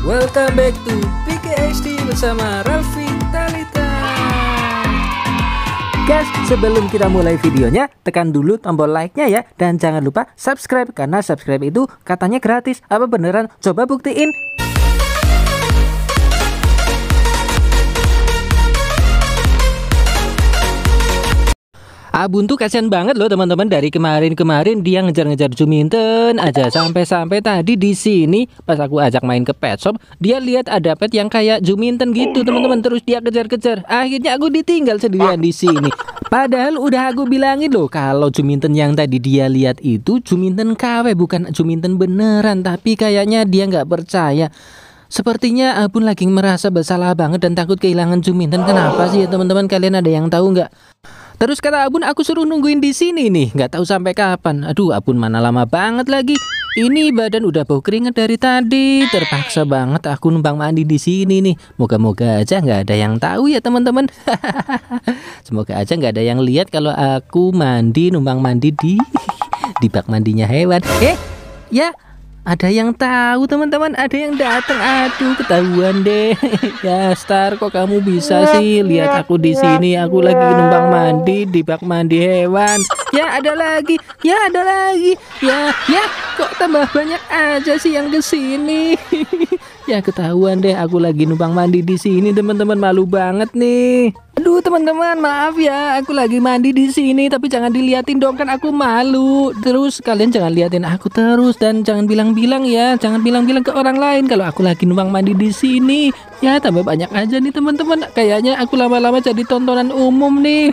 Welcome back to PKHD bersama Raffi Talita Guys, sebelum kita mulai videonya, tekan dulu tombol like-nya ya Dan jangan lupa subscribe, karena subscribe itu katanya gratis Apa beneran? Coba buktiin Abun ah, tuh kasihan banget loh teman-teman dari kemarin-kemarin dia ngejar-ngejar Juminten aja sampai-sampai tadi di sini pas aku ajak main ke pet shop dia lihat ada pet yang kayak Juminten gitu oh, teman-teman terus dia kejar-kejar akhirnya aku ditinggal sendirian di sini padahal udah aku bilangin loh kalau Juminten yang tadi dia lihat itu Juminten KW bukan Juminten beneran tapi kayaknya dia nggak percaya Sepertinya Abun lagi merasa bersalah banget dan takut kehilangan Juminten. Kenapa sih ya teman-teman? Kalian ada yang tahu nggak? Terus kata Abun aku suruh nungguin di sini nih, nggak tahu sampai kapan. Aduh, Abun mana lama banget lagi. Ini badan udah bau keringet dari tadi. Terpaksa banget aku numpang mandi di sini nih. Moga-moga aja nggak ada yang tahu ya teman-teman. Semoga aja nggak ada yang lihat kalau aku mandi numpang mandi di di bak mandinya hewan. Eh, ya ada yang tahu teman-teman, ada yang datang. Aduh, ketahuan deh. ya, Star, kok kamu bisa sih lihat aku di sini? Aku lagi numpang mandi di bak mandi hewan. Ya, ada lagi. Ya, ada lagi. Ya, ya, kok tambah banyak aja sih yang kesini. ya, ketahuan deh. Aku lagi numpang mandi di sini, teman-teman. Malu banget nih. Aduh teman-teman maaf ya aku lagi mandi di sini tapi jangan diliatin dong kan aku malu terus kalian jangan liatin aku terus dan jangan bilang-bilang ya jangan bilang-bilang ke orang lain kalau aku lagi numpang mandi di sini ya tambah banyak aja nih teman-teman kayaknya aku lama-lama jadi tontonan umum nih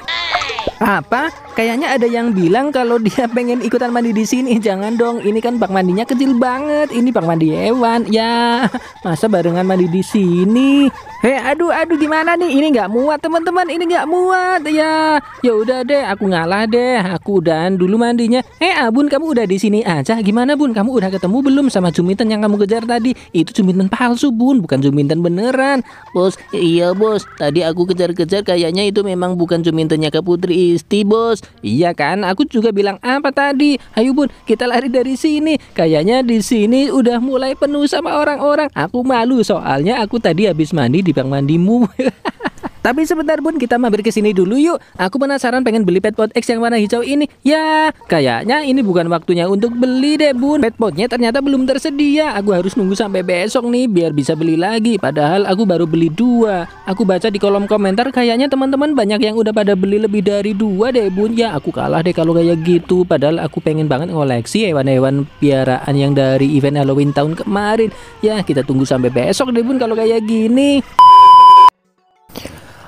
apa kayaknya ada yang bilang kalau dia pengen ikutan mandi di sini jangan dong ini kan bak mandinya kecil banget ini bak mandi hewan ya masa barengan mandi di sini Hei aduh aduh gimana nih ini nggak muat teman-teman teman-teman ini nggak muat ya ya udah deh aku ngalah deh aku udah dulu mandinya eh abun ah, kamu udah di sini aja gimana bun kamu udah ketemu belum sama juminten yang kamu kejar tadi itu juminten palsu bun bukan juminten beneran bos iya bos tadi aku kejar-kejar kayaknya itu memang bukan jumintennya ke putri isti bos iya kan aku juga bilang apa tadi ayo bun kita lari dari sini kayaknya di sini udah mulai penuh sama orang-orang aku malu soalnya aku tadi habis mandi di bank mandimu Tapi sebentar Bun, kita mampir ke sini dulu yuk. Aku penasaran pengen beli pet pot X yang warna hijau ini. Ya, kayaknya ini bukan waktunya untuk beli deh, Bun. Pet potnya ternyata belum tersedia. Aku harus nunggu sampai besok nih biar bisa beli lagi. Padahal aku baru beli dua. Aku baca di kolom komentar kayaknya teman-teman banyak yang udah pada beli lebih dari dua deh, Bun. Ya, aku kalah deh kalau kayak gitu. Padahal aku pengen banget ngoleksi hewan-hewan piaraan yang dari event Halloween tahun kemarin. Ya, kita tunggu sampai besok deh, Bun, kalau kayak gini.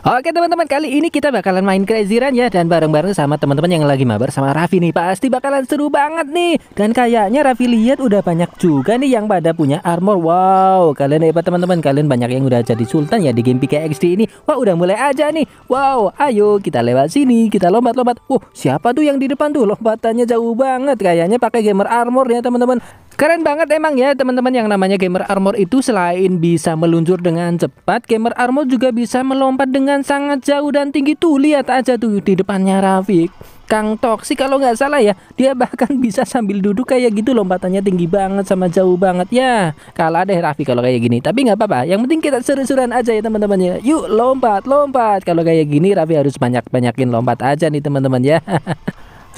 Oke teman-teman kali ini kita bakalan main Crazy Run ya dan bareng-bareng sama teman-teman yang lagi mabar sama Raffi nih pasti bakalan seru banget nih dan kayaknya Raffi lihat udah banyak juga nih yang pada punya armor wow kalian hebat teman-teman kalian banyak yang udah jadi sultan ya di game PKXD ini wah udah mulai aja nih wow ayo kita lewat sini kita lompat-lompat wow oh, siapa tuh yang di depan tuh lompatannya jauh banget kayaknya pakai gamer armor ya teman-teman Keren banget emang ya teman-teman yang namanya gamer armor itu selain bisa meluncur dengan cepat, gamer armor juga bisa melompat dengan sangat jauh dan tinggi tuh. Lihat aja tuh di depannya Rafiq. Kang Toksi kalau nggak salah ya dia bahkan bisa sambil duduk kayak gitu lompatannya tinggi banget sama jauh banget ya kalah deh Raffi kalau kayak gini tapi nggak apa-apa yang penting kita seru-seruan aja ya teman-teman ya yuk lompat lompat kalau kayak gini Raffi harus banyak-banyakin lompat aja nih teman-teman ya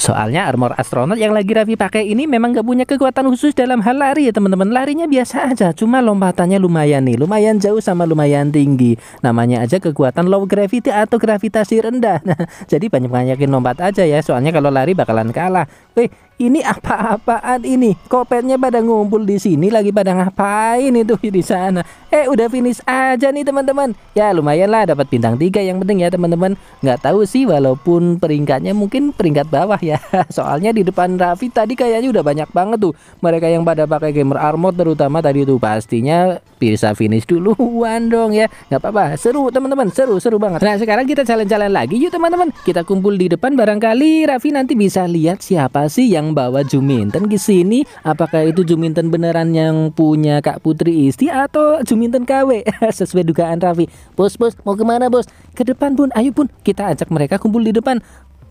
Soalnya armor astronot yang lagi Raffi pakai ini memang gak punya kekuatan khusus dalam hal lari ya teman-teman. Larinya biasa aja, cuma lompatannya lumayan nih, lumayan jauh sama lumayan tinggi. Namanya aja kekuatan low gravity atau gravitasi rendah. Nah, jadi banyak-banyakin lompat aja ya, soalnya kalau lari bakalan kalah. Wih, ini apa-apaan ini kopetnya pada ngumpul di sini lagi pada ngapain itu di sana eh udah finish aja nih teman-teman ya lumayan lah dapat bintang tiga yang penting ya teman-teman nggak tahu sih walaupun peringkatnya mungkin peringkat bawah ya soalnya di depan Raffi tadi kayaknya udah banyak banget tuh mereka yang pada pakai gamer armor terutama tadi tuh pastinya bisa finish duluan dong ya nggak apa-apa seru teman-teman seru seru banget nah sekarang kita jalan-jalan lagi yuk teman-teman kita kumpul di depan barangkali Raffi nanti bisa lihat siapa sih yang bawa Juminten ke sini apakah itu Juminten beneran yang punya Kak Putri Isti atau Juminten KW sesuai dugaan Raffi bos bos mau kemana bos ke depan pun ayo pun kita ajak mereka kumpul di depan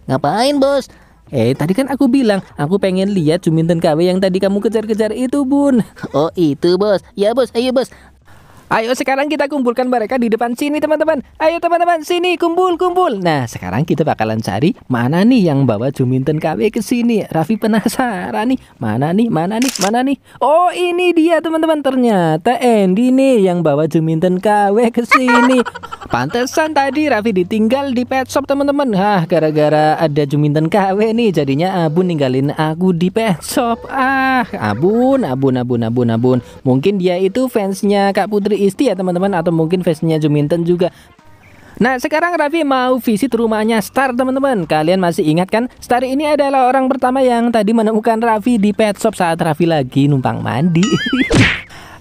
ngapain bos Eh tadi kan aku bilang aku pengen lihat Juminten KW yang tadi kamu kejar-kejar itu bun Oh itu bos Ya bos ayo bos Ayo sekarang kita kumpulkan mereka di depan sini teman-teman. Ayo teman-teman sini kumpul kumpul. Nah sekarang kita bakalan cari mana nih yang bawa Juminten KW ke sini. Raffi penasaran nih mana nih mana nih mana nih. Oh ini dia teman-teman ternyata Andy nih yang bawa Juminten KW ke sini. Pantesan tadi Raffi ditinggal di pet shop teman-teman. Hah, gara-gara ada Juminten KW nih jadinya Abun ninggalin aku di pet shop. Ah, Abun, Abun, Abun, Abun, Abun. Mungkin dia itu fansnya Kak Putri Isti ya teman-teman atau mungkin fansnya Juminten juga. Nah sekarang Raffi mau visit rumahnya Star teman-teman Kalian masih ingat kan Star ini adalah orang pertama yang tadi menemukan Raffi di pet shop saat Raffi lagi numpang mandi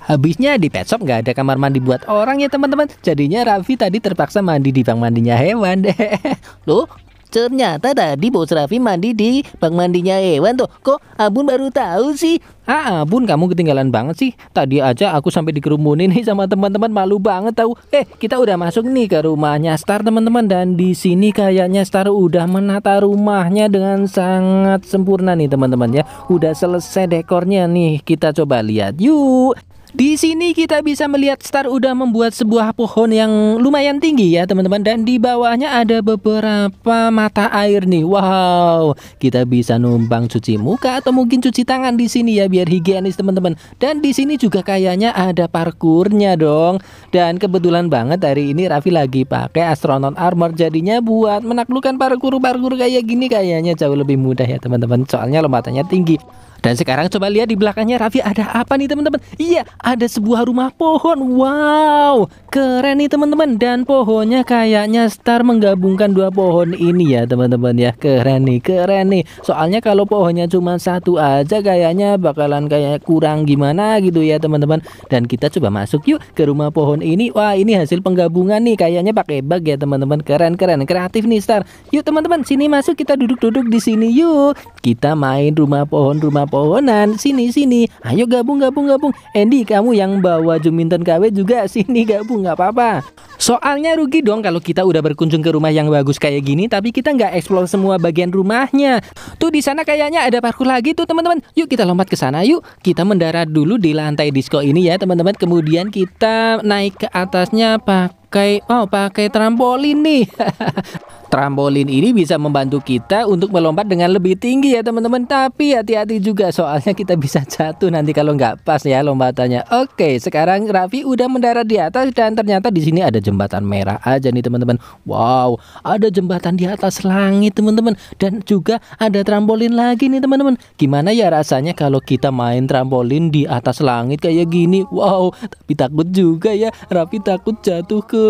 Habisnya di pet shop nggak ada kamar mandi buat orang ya teman-teman. Jadinya Raffi tadi terpaksa mandi di bank mandinya hewan deh. Loh, Ternyata tadi Bos Raffi mandi di bank mandinya hewan tuh. Kok Abun baru tahu sih? Ah, Abun kamu ketinggalan banget sih. Tadi aja aku sampai dikerumunin nih sama teman-teman malu banget tahu. Eh, kita udah masuk nih ke rumahnya Star teman-teman dan di sini kayaknya Star udah menata rumahnya dengan sangat sempurna nih teman-teman ya. Udah selesai dekornya nih. Kita coba lihat yuk. Di sini kita bisa melihat Star udah membuat sebuah pohon yang lumayan tinggi ya teman-teman Dan di bawahnya ada beberapa mata air nih Wow Kita bisa numpang cuci muka atau mungkin cuci tangan di sini ya biar higienis teman-teman Dan di sini juga kayaknya ada parkurnya dong Dan kebetulan banget hari ini Raffi lagi pakai astronot armor Jadinya buat menaklukkan parkur-parkur kayak gini kayaknya jauh lebih mudah ya teman-teman Soalnya lompatannya tinggi dan sekarang coba lihat di belakangnya Raffi ada apa nih teman-teman Iya ada sebuah rumah pohon. Wow, keren nih teman-teman. Dan pohonnya kayaknya Star menggabungkan dua pohon ini ya teman-teman ya. Keren nih, keren nih. Soalnya kalau pohonnya cuma satu aja kayaknya bakalan kayak kurang gimana gitu ya teman-teman. Dan kita coba masuk yuk ke rumah pohon ini. Wah, ini hasil penggabungan nih. Kayaknya pakai bug ya teman-teman. Keren, keren. Kreatif nih Star. Yuk teman-teman, sini masuk kita duduk-duduk di sini yuk. Kita main rumah pohon, rumah pohonan. Sini, sini. Ayo gabung, gabung, gabung. Andy kamu yang bawa Juminten KW juga sini gabung nggak apa-apa. Soalnya rugi dong kalau kita udah berkunjung ke rumah yang bagus kayak gini tapi kita nggak eksplor semua bagian rumahnya. Tuh di sana kayaknya ada parkur lagi tuh teman-teman. Yuk kita lompat ke sana yuk. Kita mendarat dulu di lantai disco ini ya teman-teman. Kemudian kita naik ke atasnya pakai oh pakai trampolin nih. Trampolin ini bisa membantu kita untuk melompat dengan lebih tinggi ya teman-teman Tapi hati-hati juga soalnya kita bisa jatuh nanti kalau nggak pas ya lompatannya Oke sekarang Raffi udah mendarat di atas dan ternyata di sini ada jembatan merah aja nih teman-teman Wow ada jembatan di atas langit teman-teman Dan juga ada trampolin lagi nih teman-teman Gimana ya rasanya kalau kita main trampolin di atas langit kayak gini Wow tapi takut juga ya Raffi takut jatuh ke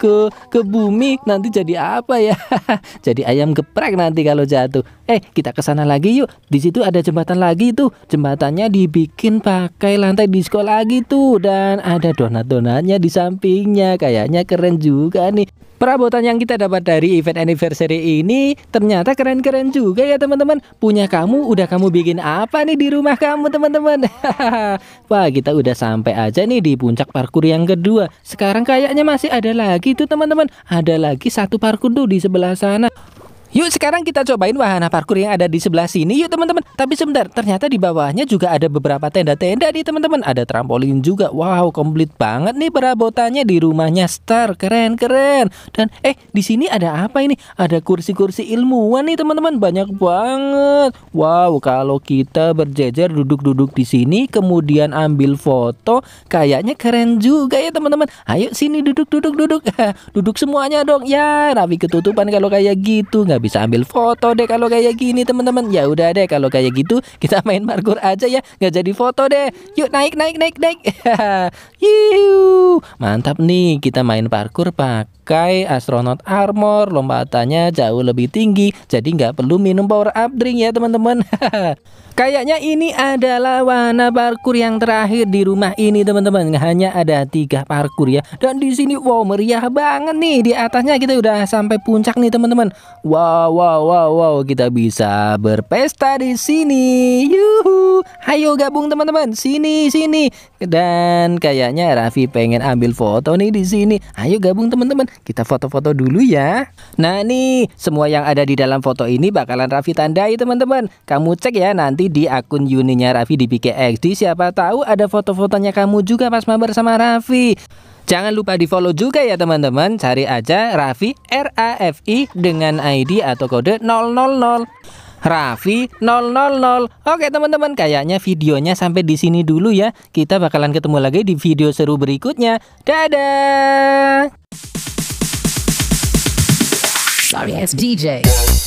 ke ke bumi nanti jadi apa ya Jadi ayam geprek nanti kalau jatuh. Eh, kita ke sana lagi yuk. Di situ ada jembatan lagi tuh. Jembatannya dibikin pakai lantai disco lagi tuh dan ada donat-donatnya di sampingnya. Kayaknya keren juga nih. Perabotan yang kita dapat dari event anniversary ini ternyata keren-keren juga ya teman-teman. Punya kamu, udah kamu bikin apa nih di rumah kamu teman-teman? Wah kita udah sampai aja nih di puncak parkur yang kedua. Sekarang kayaknya masih ada lagi tuh teman-teman. Ada lagi satu parkur tuh di sebelah sana. Yuk sekarang kita cobain wahana parkur yang ada di sebelah sini yuk teman-teman. Tapi sebentar, ternyata di bawahnya juga ada beberapa tenda-tenda nih teman-teman. Ada trampolin juga. Wow, komplit banget nih perabotannya di rumahnya Star. Keren, keren. Dan eh di sini ada apa ini? Ada kursi-kursi ilmuwan nih teman-teman. Banyak banget. Wow, kalau kita berjejer duduk-duduk di sini kemudian ambil foto, kayaknya keren juga ya teman-teman. Ayo sini duduk-duduk duduk. Duduk semuanya dong. Ya, rapi ketutupan kalau kayak gitu nggak nggak bisa ambil foto deh kalau kayak gini teman-teman ya udah deh kalau kayak gitu kita main parkur aja ya nggak jadi foto deh yuk naik naik naik naik Yuh. Mantap nih, kita main parkur pakai astronot armor, lompatannya jauh lebih tinggi, jadi nggak perlu minum power up drink ya teman-teman. Kayaknya ini adalah warna parkur yang terakhir di rumah ini teman-teman. Hanya ada tiga parkur ya. Dan di sini wow meriah banget nih. Di atasnya kita udah sampai puncak nih teman-teman. Wow wow wow wow kita bisa berpesta di sini. Yuhu. Ayo gabung teman-teman. Sini sini. Dan kayaknya Raffi pengen ambil sambil foto nih di sini. Ayo gabung teman-teman, kita foto-foto dulu ya. Nah nih, semua yang ada di dalam foto ini bakalan Raffi tandai teman-teman. Kamu cek ya nanti di akun Yuninya Raffi di PKXD. Siapa tahu ada foto-fotonya kamu juga pas mabar sama Raffi. Jangan lupa di follow juga ya teman-teman Cari aja Raffi R-A-F-I dengan ID atau kode 000 Raffi 000. Oke teman-teman, kayaknya videonya sampai di sini dulu ya. Kita bakalan ketemu lagi di video seru berikutnya. Dadah. Sorry, it's DJ.